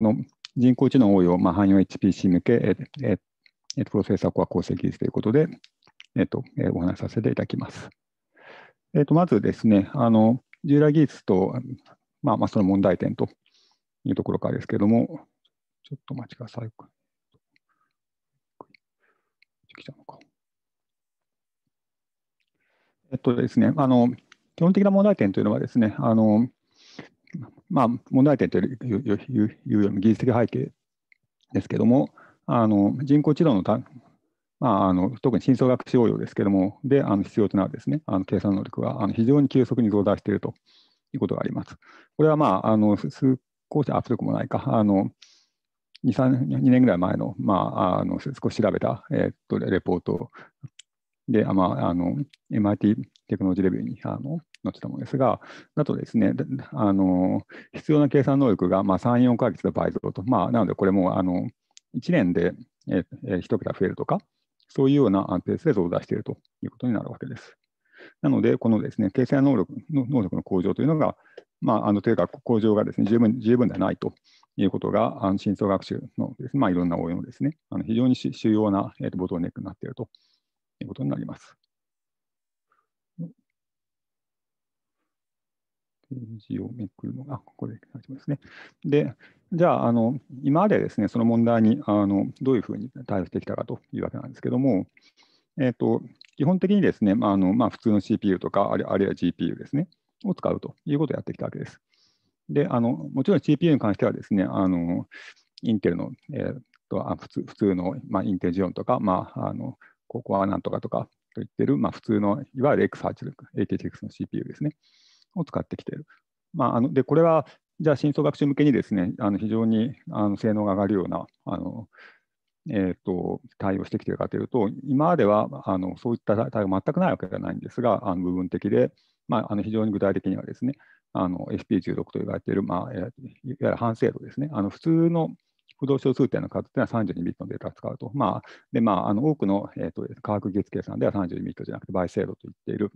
の人工知能応用、まあ、汎用 HPC 向け、ええプロセッサーコア構成技術ということで、えっとえお話しさせていただきます。えっとまずですね、あの従来技術と、まあ、まあその問題点というところからですけれども、ちょっとお待ちください。えっとですね、あの基本的な問題点というのはですね、あのまあ、問題点というよりも技術的背景ですけども、あの人工知能のた、まあ、あの特に深層学習応用ですけども、であの必要となるですね、あの計算能力はあの非常に急速に増大しているということがあります。これは、まあ、あの数校舎、あ、もないか、あの2 3 2年ぐらい前の,、まあ、あの少し調べた、えー、っとレポートで、あまあ、あの MIT テクノロジーレビューにあの載ってたものですが、だとですね、あの必要な計算能力がまあ3、4ヶ月で倍増と、まあ、なのでこれもあの1年でえ1桁増えるとか、そういうようなペースで増大しているということになるわけです。なので、このですね、計算能力の能力の向上というのが、まあ、あのというか、向上がですね、十分十分ではないということが、あの深層学習のです、ね、まあ、いろんな応用のですね、あの非常に主要な、えー、とボトルネックになっているということになります。ページをめくるのが、ここで始まりますね。で、じゃあ、あの今までですね、その問題にあのどういうふうに対応してきたかというわけなんですけども、えーと、基本的にですね、まああのまあ、普通の CPU とか、あるいは GPU ですね、を使うということをやってきたわけです。で、あのもちろん CPU に関してはですね、あのインテルの、えーと、あ普通普通の、まあ、インテルジオンとか、まあ、あのここはなんとかとかと言ってる、まあ、普通のいわゆる X86、ATX の CPU ですね。を使ってきている。まあ、あのでこれはじゃあ深層学習向けにですねあの非常にあの性能が上がるようなあの、えーと、対応してきているかというと今まではあのそういった対応全くないわけではないんですがあの部分的で、まあ、あの非常に具体的にはですねあの SP16 と言われている、まあ、いわゆる半精度ですねあの普通の不動小数点の数というのは32ビットのデータを使うと。まあでまあ、あの多くの、えーと、と科学技術計算では32ビットじゃなくて倍精度と言っている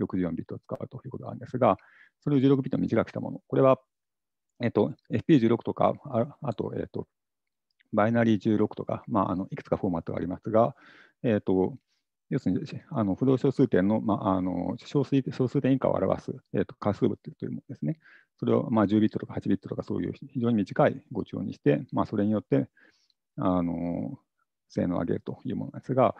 64ビットを使うということなんですが、それを16ビット短くしたもの。これは、えっと、FP16 とか、あと、えっと、バイナリー16とか、まあ、あのいくつかフォーマットがありますが、えっと、要するにあの不動小数点の,、まあ、あの小数小数点以下を表す、えー、と仮数部というものですね。それを、まあ、10ビットとか8ビットとかそういう非常に短い語調にして、まあ、それによってあの性能を上げるというものなんですが、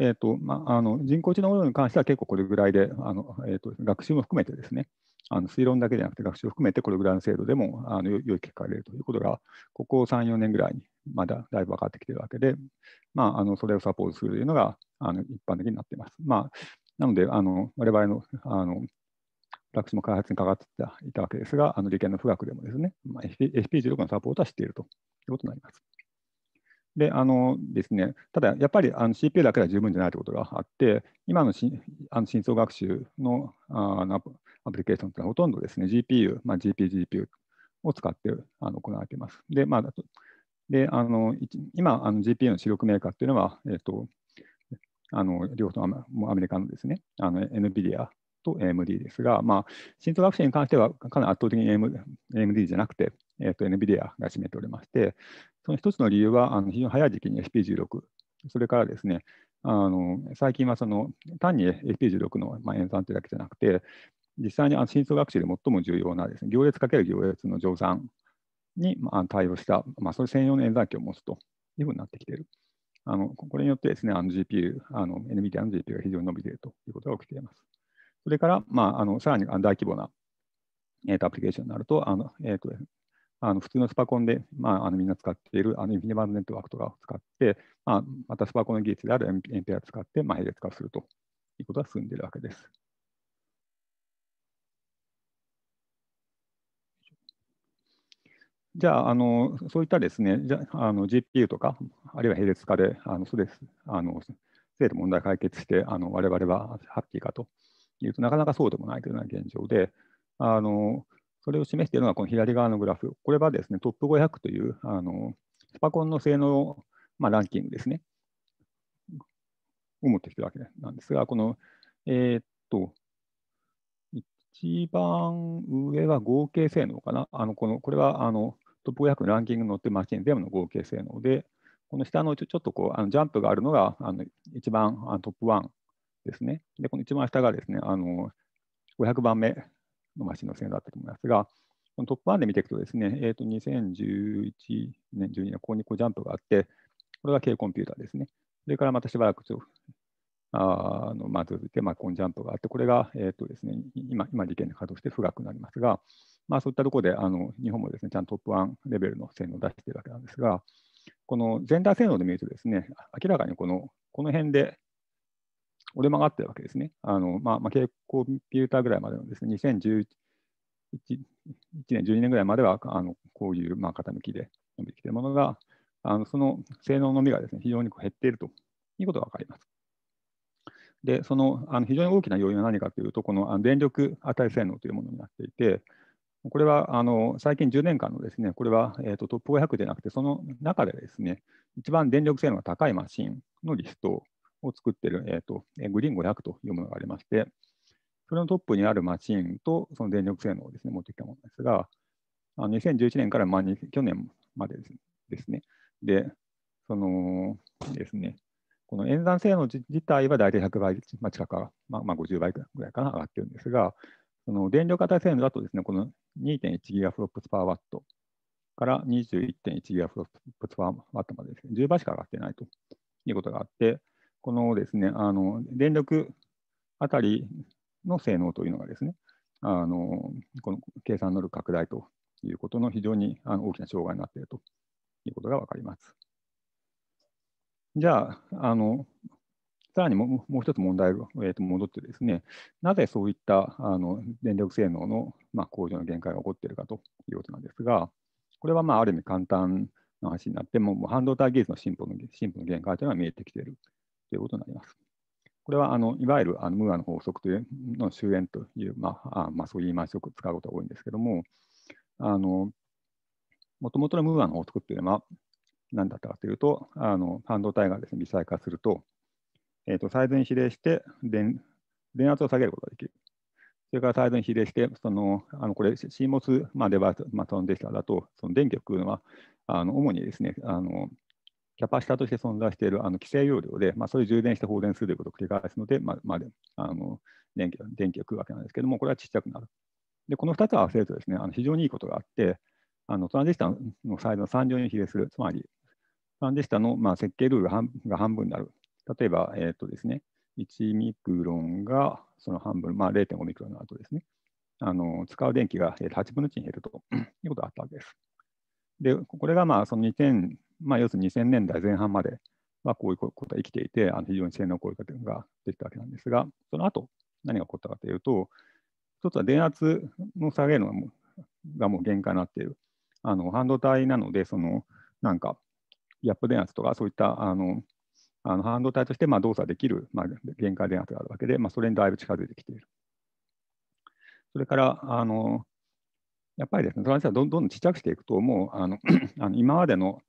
えーとまあ、あの人工知能応用に関しては結構これぐらいであの、えーと、学習も含めてですねあの推論だけじゃなくて学習を含めてこれぐらいの精度でもあの良い結果が出るということがここ3、4年ぐらいにまだだいぶ分かってきているわけで、まあ、あのそれをサポートするというのがあの一般的になっています。まあ、なのであの我々のあの私も開発にかかっていたわけですが、あの理研の富岳でもですね、まあ、FP16 のサポートはしているということになります。であのですね、ただやっぱりあの CPU だけでは十分じゃないということがあって、今のしあの深層学習のあのアプリケーションというのはほとんどですね GPU、まあ、GP、GPU を使ってあの行われています。で、まあ、であの今、あの GPU の主力メーカーというのは、えーと、あの両方ともアメリカのですね、NVIDIA と AMD ですが、まあ、深層学習に関してはかなり圧倒的に AMD じゃなくて、えーと、NVIDIA が占めておりまして、その一つの理由は、あの非常に早い時期に FP16、それからですね、あの最近はその単に FP16 の、まあ、演算というだけじゃなくて、実際にあの深層学習で最も重要なです、ね、行列かける行列の乗算に、まあ、対応した、まあ、それ専用の演算機を持つというふうになってきている。あのこれによってですね、GPU、NVIDIA の GPU が非常に伸びているということが起きています。それから、まあ、あのさらに大規模な、えー、とアプリケーションになると、あのえーとあの普通のスパコンで、まあ、あのみんな使っているあのインフィニバンドネットワークとかを使って、まあ、またスパコンの技術であるエンペアを使って、まあ、並列化するということが進んでいるわけです。じゃあ、あのそういったですね、じゃあの GPU とか、あるいは並列化で、あのそうです、あの制度問題解決して、あの我々はハッピーかというとなかなかそうでもないというような現状で、あのそれを示しているのはこの左側のグラフ。これはですね、トップ500という、あのスパコンの性能、まあ、ランキングですね。を持ってきてるわけなんですが、この、えー、っと、一番上は合計性能かな。あのこのこれはあのトップ500のランキングに載ってマシン全部の合計性能で、この下のちょっとこうあのジャンプがあるのがあの一番あのトップ1ですね。で、この一番下がですね、あの500番目のまあ市の線だったと思いますが、このトップ1で見ていくとですね、えー、と2011年、12年、ここにこうジャンプがあって、これが K コンピューターですね。それからまたしばらくちょあのまあ、続いて、まあ、このジャンプがあって、これが、えーとですね、今、今事件で稼働して富岳になりますが、まあ、そういったところであの日本もですねちゃんとトップ1レベルの性能を出しているわけなんですが、このジェンダー性能で見るとですね、明らかにこのこの辺で折れ曲がってるわけですね。あのまあ、まあ、コンピューターぐらいまでのですね、2011年、12年ぐらいまでは、あのこういうまあ傾きで伸びてきているものが、あのその性能のみがですね、非常にこう減っているということが分かります。で、そのあの非常に大きな要因は何かというと、この電力値性能というものになっていて、これはあの最近10年間のですね、これは、えと、トップ500ではなくて、その中でですね、一番電力性能が高いマシンのリストを作っている、えーと、グリーン500というものがありまして、それのトップにあるマシンとその電力性能をです、ね、持ってきたものですが、あの2011年から、まあ、去年までですね。で、そのですね、この演算性能自体は大体100倍、近くかまあ、まあ50倍ぐらいかな上がってるんですが、その電力値性能だとですね、この2.1ギガフロップスパワットから21.1ギガフロップスパワットまでです、ね、10倍しか上がっていないということがあって、このですね、あの電力あたりの性能というのがですね、あのこの計算能力拡大ということの非常にあの大きな障害になっているということが分かります。じゃあ、あのさらにももう一つ問題を、えー、と戻ってですね、なぜそういったあの電力性能の、まあ、向上の限界が起こっているかということなんですが、これはまあある意味簡単な話になって、もう半導体技術の進歩の進歩の限界というのは見えてきているということになります。これはあのいわゆるあのムーアの法則というの終焉という、まああまあ、そういう言い回しを使うことが多いんですけども、あのもともとのムーアの法則というのは何だったかというと、あの半導体がです、ね、微細化すると、えーと、サイズに比例して電電圧を下げることができる。それからサイズに比例して、そのあのこれ CMOS、まあ、デバイス、まあ、そのデジタルだと、その電気を食うのはあの主にですねあのキャパシタとして存在しているあの規制容量で、まあ、それを充電して放電するということを繰り返すので、まあまあ、あの電気電気が食うわけなんですけども、これはちっちゃくなる。で、この2つを合わせるとですね、あの非常にいいことがあって、あのトランジスタのサイズの3乗に比例する、つまり、トランジスタのまあ設計ルールが半が半分になる。例えば、えっ、ー、とですね、1ミクロンがその半分、まあ、0.5ミクロンの後ですね、あの使う電気が8分の1に減るということがあったわけです。で、これがまあその2000まあ、要するに2000年代前半まではこういうことが生きていて、あの非常に性能効果ができたわけなんですが、その後何が起こったかというと、一つは電圧の下げるのがもうがもう限界になっている。あの半導体なので、そのなんか、ギャップ電圧とか、そういったあのあの半導体としてまあ動作できる、まあ、限界電圧があるわけで、まあ、それにだいぶ近づいてきている。それから、あのやっぱりですね、トランスはどんどんちっちゃくしていくと、もうあの あの今までの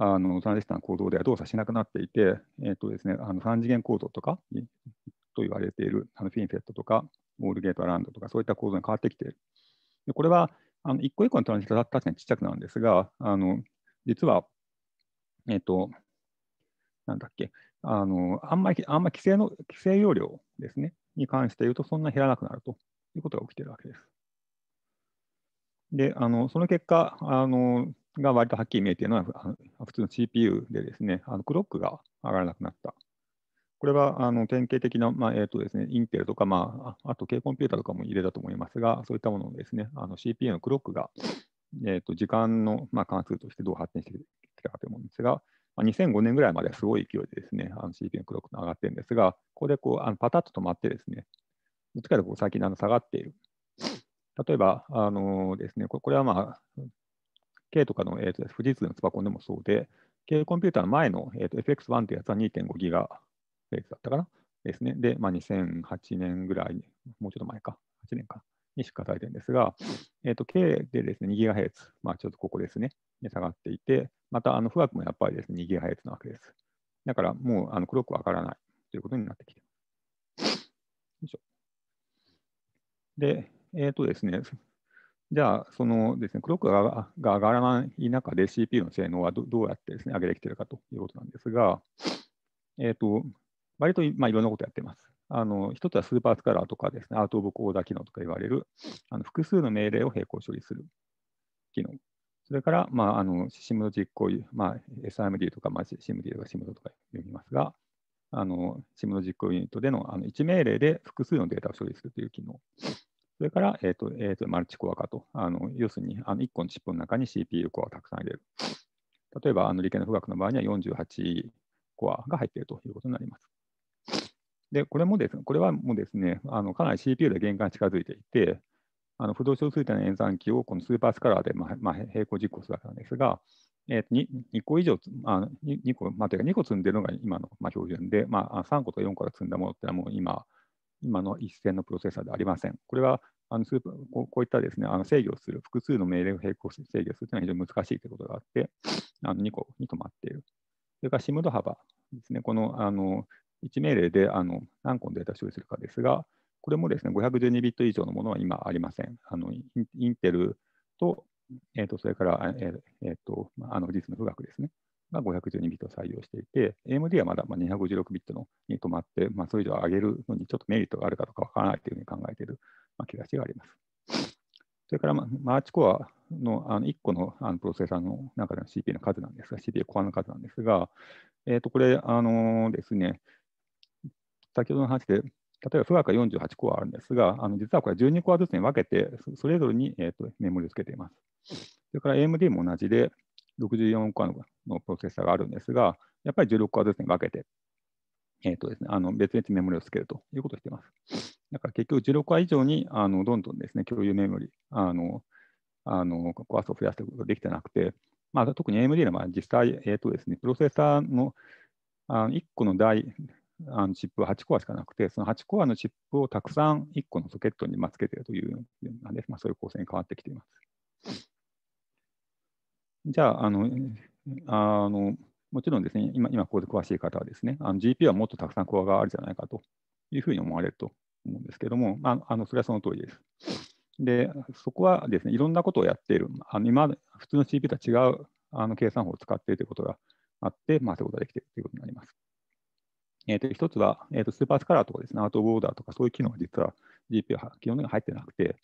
あのトランジスタの構造では動作しなくなっていて、えーとですね、あの3次元構造とかと言われているあのフィンフェットとか、ウォールゲートアラウンドとか、そういった構造に変わってきている。でこれはあの一個一個のトランジスタは確かにちっちゃくなるんですが、あの実は、えっ、ー、と、なんだっけ、あのあんまりあんま規制の規制容量ですね、に関して言うと、そんな減らなくなるということが起きているわけです。で、あのその結果あの、が割とはっきり見えているのは、普通の CPU でですね、あのクロックが上がらなくなった。これはあの典型的な、まあえーとですね、インテルとか、まあ、あと K コンピューターとかも入れたと思いますが、そういったものですね、CPU のクロックが、えー、と時間の、まあ、関数としてどう発展してきたかと思うんですが、まあ、2005年ぐらいまではすごい勢いでですね、CPU のクロックが上がってるんですが、ここでこうあのパタッと止まってですね、どっちかというと最近あの下がっている。例えば、あのですね、これはまあ、K とかの、えーと、富士通のスパコンでもそうで、K コンピューターの前の、えーと、FX1 ってやつは2.5ギガェイスだったかなですね。で、まあ、2008年ぐらい、もうちょっと前か、8年かに出荷されてるんですが、えーと、K でですね、2ギガヘまあ、ちょっとここですね、下がっていて、また、あの、富岳もやっぱりですね、2ギガヘなわけです。だから、もう、あの、黒くわからないということになってきています。で、えっ、ー、とですね、じゃあ、そのですね、クロックが上がらない中で CPU の性能はどうやってですね、上げてきてるかということなんですが、えっ、ー、と、割と、まあ、いろんなことやってます。あの、一つはスーパースカラーとかですね、アート・オブ・コーダー機能とか言われる、あの複数の命令を並行処理する機能。それから、まあ、あの、シムの実行、まあ、SIMD とか、まあ、SIMD とかシムドとか読みますが、あの、シムの実行ユニットでのあの1命令で複数のデータを処理するという機能。それから、えーとえーと、マルチコア化と、あの要するにあの1個のチップの中に CPU コアをたくさん入れる。例えば、あの理系の富岳の場合には48コアが入っているということになります。で、これもです、ね、これはもうですね、あのかなり CPU で限界に近づいていて、あの不動小数点の演算機をこのスーパースカラーで、まあまあ、並行実行するわけなんですが、えーと、2, 2個以上、あ 2, 2個、まあ、というか2個積んでるのが今の、まあ、標準で、まあ、3個と4個が積んだものってのはもう今、今の一線のプロセッサーではありません。これはあのスーこうこういったですねあの制御する、複数の命令を並行して制御するというのは非常に難しいということがあって、あの2個に止まっている。それから SIM 度幅ですね、このあの1命令であの何個のデータを処理するかですが、これもですね512ビット以上のものは今ありません。あのインテルと、えー、とそれから、えーえーとあの実の富岳ですね。が512ビットを採用していて、AMD はまだ256ビットのに止まって、まあ、それ以上上げるのにちょっとメリットがあるかどうかわからないというふうに考えている、まあ、気がしがあります。それから、まあ、マーチコアのあの1個のあのプロセッサーの中での CPU の数なんですが、CPU コアの数なんですが、えっ、ー、と、これ、あのー、ですね、先ほどの話で、例えば富岳48コアあるんですが、あの実はこれ12コアずつに分けて、それぞれに、えーと、とメモリをつけています。それから AMD も同じで、64個のプロセッサーがあるんですが、やっぱり16個ですね、分けて、えーとですね、あの別々メモリをつけるということをしています。だから結局16個以上にあのどんどんですね、共有メモリ、あの、あのコア数を増やすことができてなくて、まあ、特に AMD の場合、実際、えーとですね、プロセッサーのあの1個の台、あのチップは8コアしかなくて、その8コアのチップをたくさん1個のソケットにつけているというような、まあ、そういう構成に変わってきています。じゃあ、あの、あのもちろんですね、今、今ここで詳しい方はですね、GP はもっとたくさんコアがあるじゃないかというふうに思われると思うんですけども、ああのそれはその通りです。で、そこはですね、いろんなことをやっている、あの今、普通の GP とは違うあの計算法を使っているということがあって、まあ、そういうことができているということになります。えーと、と一つは、えーと、スーパースカラーとかですね、アートボーダーとか、そういう機能が実は GP は基本的に入ってなくて、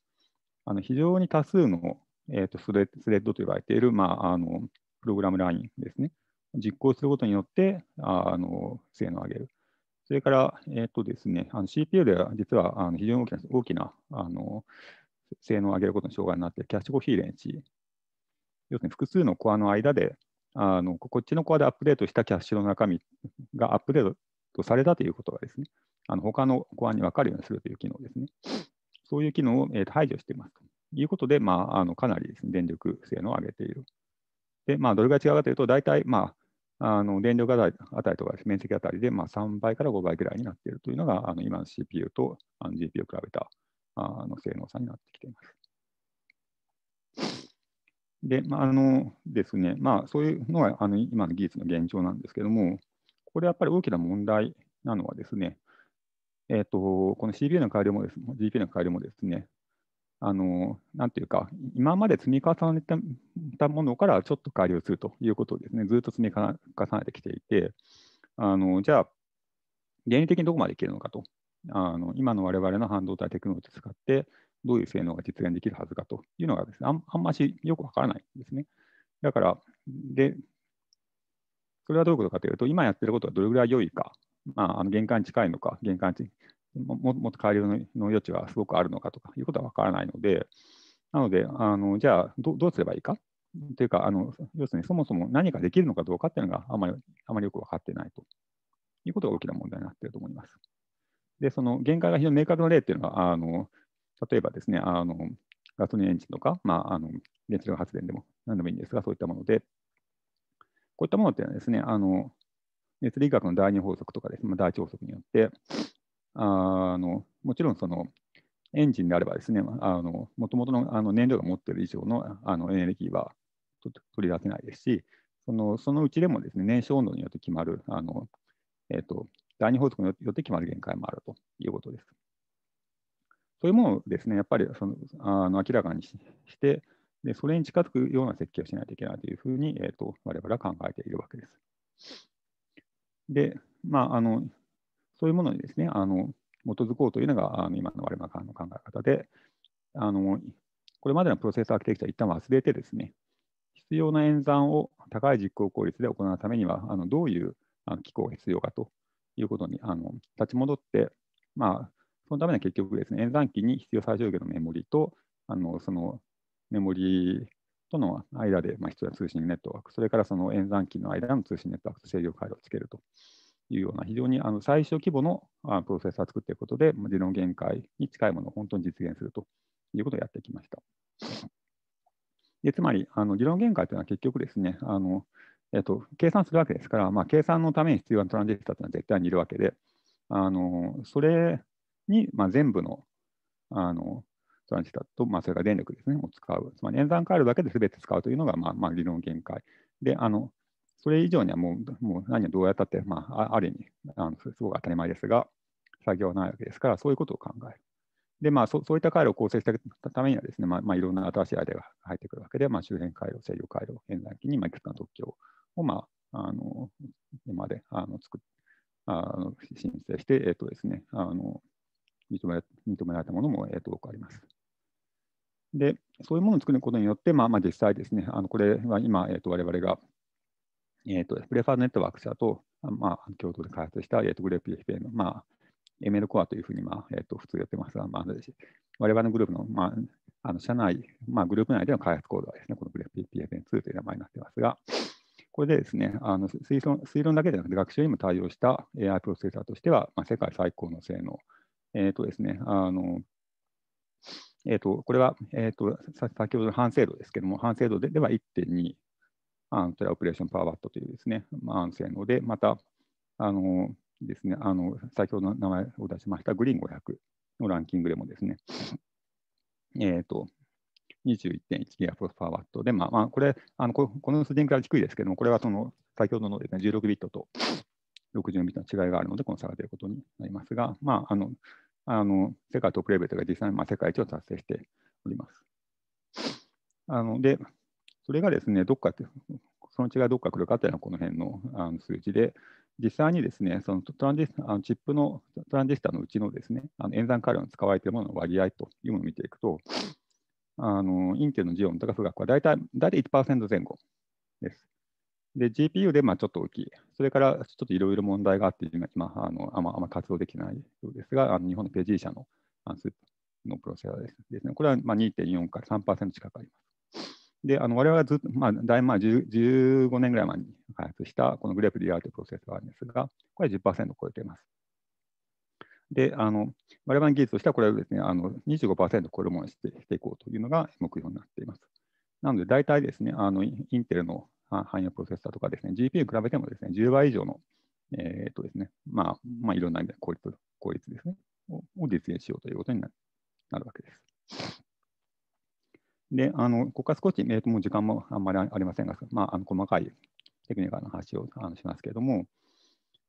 あの非常に多数のえーと、スレスレッドと呼ばれている、まあ、あのプログラムラインですね。実行することによってあの性能を上げる。それから、えーとですね、CPU では実はあの非常に大きな大きなあの性能を上げることに障害になっているキャッシュコヒーレンシー。要するに複数のコアの間であの、こっちのコアでアップデートしたキャッシュの中身がアップデートされたということがですね、あの他のコアに分かるようにするという機能ですね。そういう機能を、えー、排除しています。いうことで、まあ、あのかなりです、ね、電力性能を上げている。で、まあ、どれぐらい違うかというと、大体、まあ、あの電力あたりとか面積あたりで、まあ、3倍から5倍ぐらいになっているというのが、あの今の CPU とあの GPU を比べたあの性能差になってきています。で、まあ、あのですね、まあ、そういうのがあの今の技術の現状なんですけども、これやっぱり大きな問題なのはですね、えっ、ー、と、この CPU の改良もです、ね、GPU の改良もですね、あのなんていうか、今まで積み重ねたものからちょっと改良するということをですね、ずっと積み重ねてきていて、あのじゃあ、原理的にどこまでいけるのかと、あの今の我々の半導体テクノロジーを使って、どういう性能が実現できるはずかというのがですね、ああんましよくわからないんですね。だから、で、それはどういうことかというと、今やってることはどれぐらい良いか、まあ、あの限界に近いのか、限界にももっと改良の余地はすごくあるのかとかいうことは分からないので、なので、あのじゃあど、どうすればいいかというかあの、要するにそもそも何ができるのかどうかっていうのがあまりあまりよく分かってないということが大きな問題になっていると思います。で、その限界が非常に明確な例っていうのは、あの例えばですねあの、ガソリンエンジンとか、まあ、あの熱量発電でも何でもいいんですが、そういったもので、こういったものっていうのはですね、あの熱力学の第二法則とかです、ね、第一法則によって、あのもちろんそのエンジンであればですね、あのもとのあの燃料が持っている以上のあのエネルギーは取り出せないですし、そのそのうちでもですね燃焼温度によって決まる、あのえーと、第二法則によって決まる限界もあるということです。そういうものをですねやっぱりそのあの明らかにしてで、それに近づくような設計をしないといけないというふうに、えーと、と我々は考えているわけです。で、まあ、あのそういうものにですね、あの基づこうというのがあの今の我々の考え方で、あのこれまでのプロセスアーキテクチャは一旦忘れてですね、必要な演算を高い実行効率で行うためには、あのどういう機構が必要かということにあの立ち戻って、まあ、そのためには結局ですね、演算機に必要最小限のメモリと、あのそのメモリとの間で、まあ、必要な通信ネットワーク、それからその演算機の間の通信ネットワークと制御回路をつけるというような非常にあの最小規模のプロセッサーを作っていくことで、自論限界に近いものを本当に実現するということをやってきました。でつまり、あの理論限界というのは結局ですね、あのえっと、計算するわけですから、まあ、計算のために必要なトランジスタというのは絶対にいるわけで、あのそれに、まあ、全部のあのトランジスタと、まあ、それから電力ですね、を使う。つまり演算回路だけで全て使うというのが、まあまあ、理論限界。で、あのそれ以上にはもうもう何をどうやったって、まあ、ある意味あの、すごく当たり前ですが、作業はないわけですから、そういうことを考える。で、まあ、そそういった回路を構成したためにはですね、まあ、まあ、いろんな新しいアイデアが入ってくるわけで、まあ、周辺回路、制御回路、現在機に、まあ、いくつかの特許を、まあ、あの今まであの作あの申請して、えっ、ー、とですね、あの認め認められたものも、えっ、ー、と多くあります。で、そういうものを作ることによって、まあ、まあ、実際ですね、あのこれは今、えっ、ー、と我々がえーと、プレファーネットワーク社と、まあ、共同で開発した、えーと、グレープ f p a の、まあ、ML コアというふうに、まあえーと、普通やってますが、まあ、我々のグループの,、まあ、あの社内、まあ、グループ内での開発コードはですね、このグレープ f p a 2という名前になってますが、これでですね、あの推論推論だけでなくて学習にも対応した AI プロセッサーとしては、まあ、世界最高の性能。えっ、ー、とですね、あの、えっ、ー、と、これは、えっ、ー、と、先ほどの反制度ですけども、反精度ででは1.2あのトラオペレーションパワーワットというですね、まあ、性能で、また、あのですね、あの先ほどの名前を出しましたグリーン500のランキングでもですね、えっ、ー、と、21.1ギガフォスパワーワットで、まあ、まあ、これ、あのこの数字から低いですけども、これはその先ほどのです、ね、16ビットと64ビットの違いがあるので、この差が出ることになりますが、まあ、あのあの世界トップレベルが実際に、まあ、世界一を達成しております。あので、それがですね、どっかって、その違いがどっか来るかっていうのは、この辺のあの数字で、実際にですね、そのトランジスあのチップのトランジスタのうちのですね、あの演算回路に使われているものの割合というものを見ていくと、あのインテルのジオンとか富岳は大体大体1%前後です。で、GPU でまあちょっと大きい。それからちょっといろいろ問題があって、今、あのあんまあま活動できないようですが、あの日本のペジー社のあのスープのプロセサーですね。これはまあ2.4から3%近くあります。で、あの我々はずっと、まあ、大まあ15年ぐらい前に開発したこのグレープ DR というプロセスがあるんですが、これは10%を超えています。で、あの我々の技術としてはこれをですね、あの25%を超えるものにしてしていこうというのが目標になっています。なので、大体ですね、あのインテルの汎用プロセッサーとかですね、GPU 比べてもですね、10倍以上の、えー、っとですね、まあ、まあ、いろんな意味で効率効率ですね、を実現しようということになるわけです。で、あのここから少し、えー、ともう時間もあんまりありませんが、まあ、あの細かいテクニカルな話をあのしますけれども、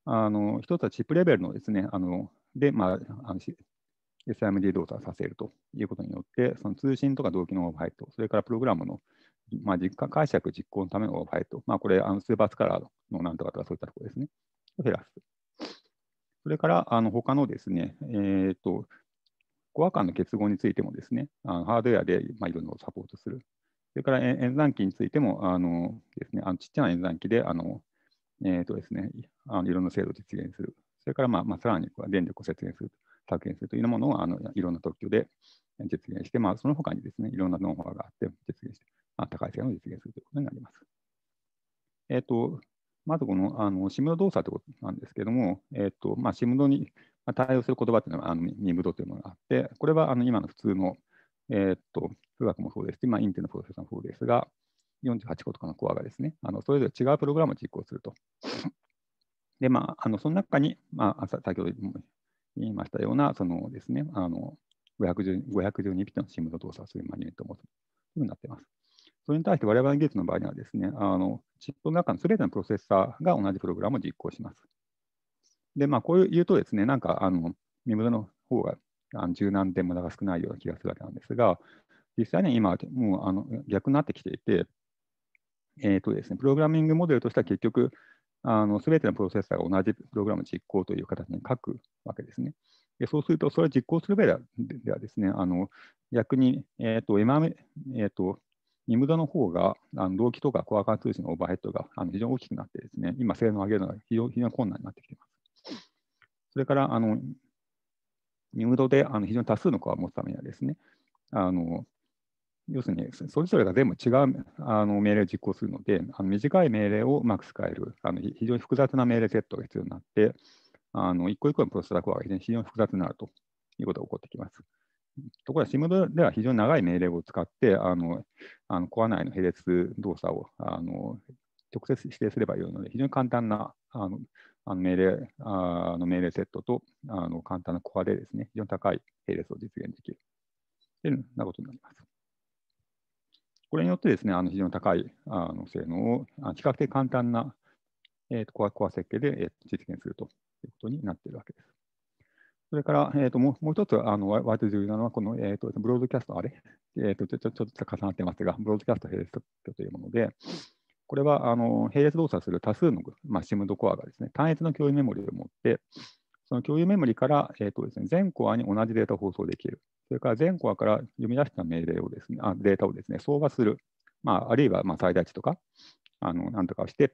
あの一つはチップレベルのですね、あので、まあ、あの SIMD 動作させるということによって、その通信とか動機のオーバーヘッド、それからプログラムの、まあ、実家解釈実行のためのオーバーヘッド、まあ、これ、あのスーパースカラーのなんとかとかそういったところですね、減らす。それから、あの他のですね、えっ、ー、とコア間の結合についてもですね、あのハードウェアで、まあ、いろいろサポートする。それから演算機についても、あのですね、あのちっちゃな演算機で、あのえーとですね、あのいろんな制度を実現する。それから、まあまあ、さらに電力を節減する、削減するというものをあのいろんな特許で実現して、まあ、その他にですね、いろんなノウハウがあって実現して、まあ、高い性能を実現するということになります。えっ、ー、と、まずこのあのシムド動作ということなんですけれども、えっ、ー、と、まあ、シムドにまあ、対応する言葉というのはあミムドというものがあって、これはあの今の普通の、えー、っと数学もそうですし、まあ、インテルのプロセスもそうですが、48個とかのコアがですね、あのそれぞれ違うプログラムを実行すると。で、まあ、あのその中に、まあ、先ほど言いましたような、そのですね、あの512ピットのシムの動作をするマニュエットを持つというふうになっています。それに対して我々の技術の場合にはですね、あのチップの中のすべてのプロセッサーが同じプログラムを実行します。で、まあ、こういうとですね、なんか、あの、ムドの方が柔軟で無駄が少ないような気がするわけなんですが、実際に今、もうあの逆になってきていて、えーとですね、プログラミングモデルとしては結局、すべてのプロセッサーが同じプログラム実行という形に書くわけですね。でそうすると、それを実行する上ではですね、あの逆に、えーと MRM えーと、ニムダの方があの動機とかコア関通信のオーバーヘッドがあの非常に大きくなってですね、今性能を上げるのが非常に困難になってきています。それから、あの、ニムドであの非常に多数の子を持つためにはですね、あの要するにそれぞれが全部違うあの命令を実行するので、あの短い命令をうまく使えるあの、非常に複雑な命令セットが必要になって、あの一個一個のプロセスラコアが非常に複雑になるということが起こってきます。ところが、シムドでは非常に長い命令を使って、あのあのコア内の並列動作をあの直接指定すればよいので、非常に簡単なあのあの命令あの命令セットとあの簡単なコアでですね、非常に高い並列を実現できるというようなことになります。これによってですね、あの非常に高いあの性能を比較的簡単な、えーと、コアコア設計で、えー、実現するということになっているわけです。それから、えーと、もうもう一つ、あの割と重要なのは、この、えーと、ブロードキャスト、あれ、えーとちょちょちょっと重なってますが、ブロードキャスト並列特許というもので、これはあの並列動作する多数の、まあ、SIM ドコアがですね、単一の共有メモリを持って、その共有メモリから、えーとですね、全コアに同じデータを放送できる。それから全コアから読み出した命令をですね、あデータをですね、相場する。まあ、あるいはまあ最大値とか、あのなんとかをして、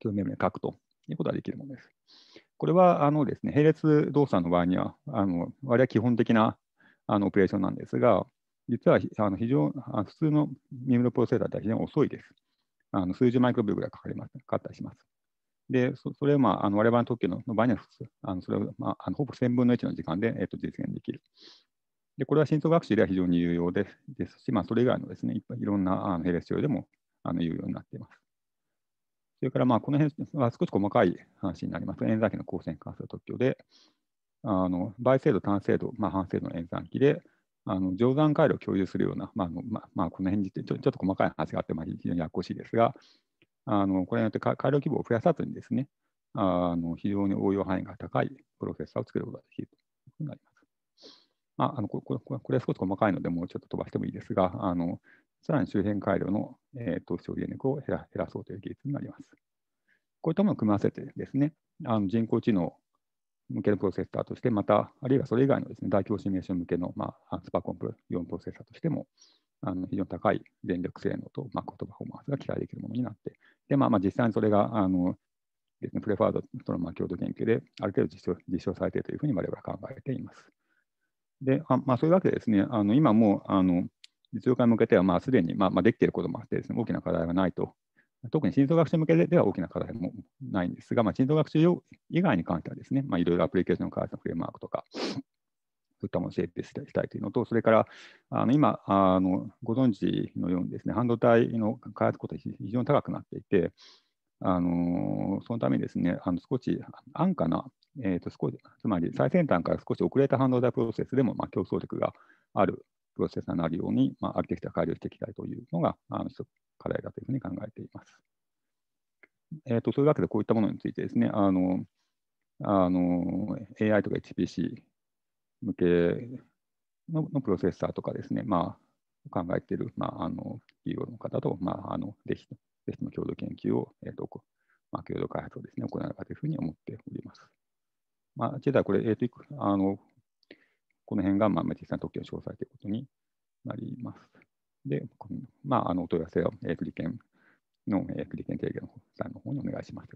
共有メモリに書くということができるものです。これはあのですね、並列動作の場合には、あの割合基本的なあのオペレーションなんですが、実はあの非常普通のミムのプロセーターでは非常に遅いです。あの数十マイクロ秒ぐらいかかります、かかったりします。で、そそれを、まあ、あの我々の特許のの場合には普通、あのそれを、まあ、あのほぼ1000分の1の時間で、えー、と実現できる。で、これは深層学習では非常に有用ですですし、まあ、それ以外のですね、いいろんなあの並列処理でもあの有用になっています。それから、まあ、この辺は少し細かい話になります。演算機の構成に関する特許で、あの倍精度、単精度、まあ、半精度の演算機で、あの乗算回路を共有するような、まあまあ、まあ、この辺にちょちょっと細かい話があって、まあ、非常にややこしいですが、あのこれによって回路規模を増やさずにですね、あの非常に応用範囲が高いプロセッサーを作ることができるというふうになります。まあ、あのこここれは少し細かいので、もうちょっと飛ばしてもいいですが、あのさらに周辺回路の、えーと消費電力を減ら減らそうという技術になります。こういったものを組み合わせてですね、あの人工知能向けのプロセッサーとして、また、あるいはそれ以外のですね、大規模シミュレーション向けの、まあ、スパコンプ4プロセッサーとしても、あの非常に高い電力性能と、まあ、コストパフォーマンスが期待できるものになって、でまあ、まあ実際にそれがあのです、ね、プレファードとのまあ共同研究である程度実証実証されているというふうに我々は考えています。であまあ、そういうわけでですね、あの今もうあの実用化に向けてはまあすでにまあまあできていることもあってです、ね、大きな課題はないと特に心臓学習向けでは大きな課題もないんですが、まあ、学習以外に関してはですね、まあ、いろいろアプリケーションの開発のフレームワークとか、そういったものを整備したいというのと、それからあの今あの、ご存知のようにですね、半導体の開発コストが非常に高くなっていて、あのそのためにですね、あの少し安価な、えー、と少しつまり最先端から少し遅れた半導体プロセスでも、まあ、競争力があるプロセッサーになるように、まあ、アーキテクチャ改良していきたいというのが、あの一つ課題だというふうに考えています。えーと、そういうわけで、こういったものについてですね、あのあの AI とか HPC 向けののプロセッサーとかですね、まあ、考えている、まあ、あの企業の方と、まあ、あのぜひぜひ共同研究を、えーとまあ、共同開発をですね、行えばというふうに思っております。まあ、現在これ、えーとあのこの辺が、まあ、実際の特許を詳細ということになります。で、まあ、あのお問い合わせは、えー、ケンの、えー、ケン提言の方にお願いします